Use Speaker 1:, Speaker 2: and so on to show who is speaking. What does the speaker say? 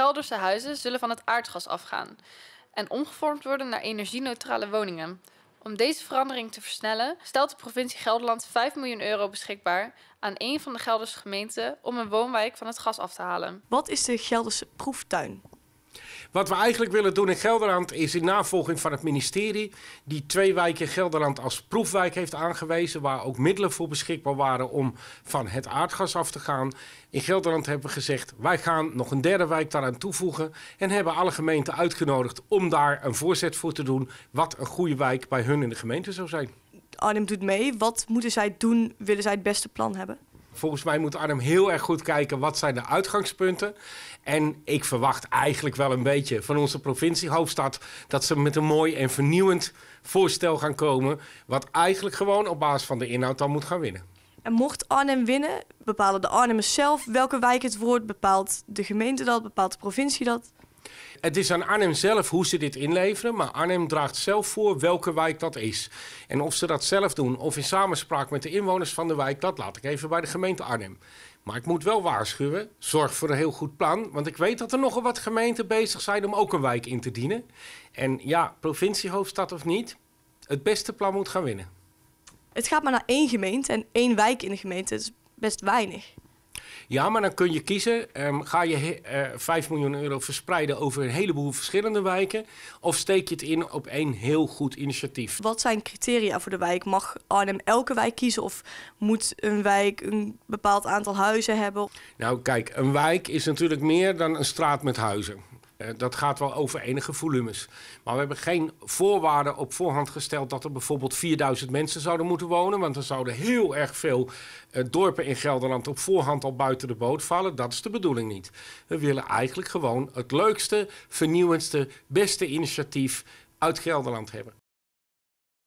Speaker 1: Gelderse huizen zullen van het aardgas afgaan en omgevormd worden naar energie-neutrale woningen. Om deze verandering te versnellen, stelt de provincie Gelderland 5 miljoen euro beschikbaar aan een van de Gelderse gemeenten om een woonwijk van het gas af te halen.
Speaker 2: Wat is de Gelderse proeftuin?
Speaker 1: Wat we eigenlijk willen doen in Gelderland is in navolging van het ministerie, die twee wijken Gelderland als proefwijk heeft aangewezen, waar ook middelen voor beschikbaar waren om van het aardgas af te gaan. In Gelderland hebben we gezegd, wij gaan nog een derde wijk daaraan toevoegen en hebben alle gemeenten uitgenodigd om daar een voorzet voor te doen, wat een goede wijk bij hun in de gemeente zou zijn. Arnhem doet mee. Wat moeten zij doen? Willen zij het beste plan hebben? volgens mij moet Arnhem heel erg goed kijken wat zijn de uitgangspunten. En ik verwacht eigenlijk wel een beetje van onze provinciehoofdstad dat ze met een mooi en vernieuwend voorstel gaan komen. Wat eigenlijk gewoon op basis van de inhoud dan moet gaan winnen.
Speaker 2: En mocht Arnhem winnen, bepalen de Arnhemmers zelf welke wijk het wordt, bepaalt de gemeente dat, bepaalt
Speaker 1: de provincie dat? Het is aan Arnhem zelf hoe ze dit inleveren, maar Arnhem draagt zelf voor welke wijk dat is. En of ze dat zelf doen of in samenspraak met de inwoners van de wijk, dat laat ik even bij de gemeente Arnhem. Maar ik moet wel waarschuwen, zorg voor een heel goed plan. Want ik weet dat er nogal wat gemeenten bezig zijn om ook een wijk in te dienen. En ja, provinciehoofdstad of niet, het beste plan moet gaan winnen.
Speaker 2: Het gaat maar naar één gemeente en één wijk in de gemeente. is best weinig.
Speaker 1: Ja, maar dan kun je kiezen. Ehm, ga je uh, eh, 5 miljoen euro verspreiden over een heleboel verschillende wijken? Of steek je het in op één heel goed initiatief? Wat zijn criteria voor de wijk? Mag Arnhem elke wijk kiezen? Of moet een wijk een bepaald aantal huizen hebben? Nou, kijk, een wijk is natuurlijk meer dan een straat met huizen. Eh, dat gaat wel over enige volumes. Maar we hebben geen voorwaarden op voorhand gesteld dat er bijvoorbeeld 4000 mensen zouden moeten wonen. Want dan zouden heel erg veel eh, dorpen in Gelderland op voorhand al buiten de boot vallen. Dat is de bedoeling niet. We willen eigenlijk gewoon het leukste, vernieuwendste, beste initiatief uit Gelderland hebben.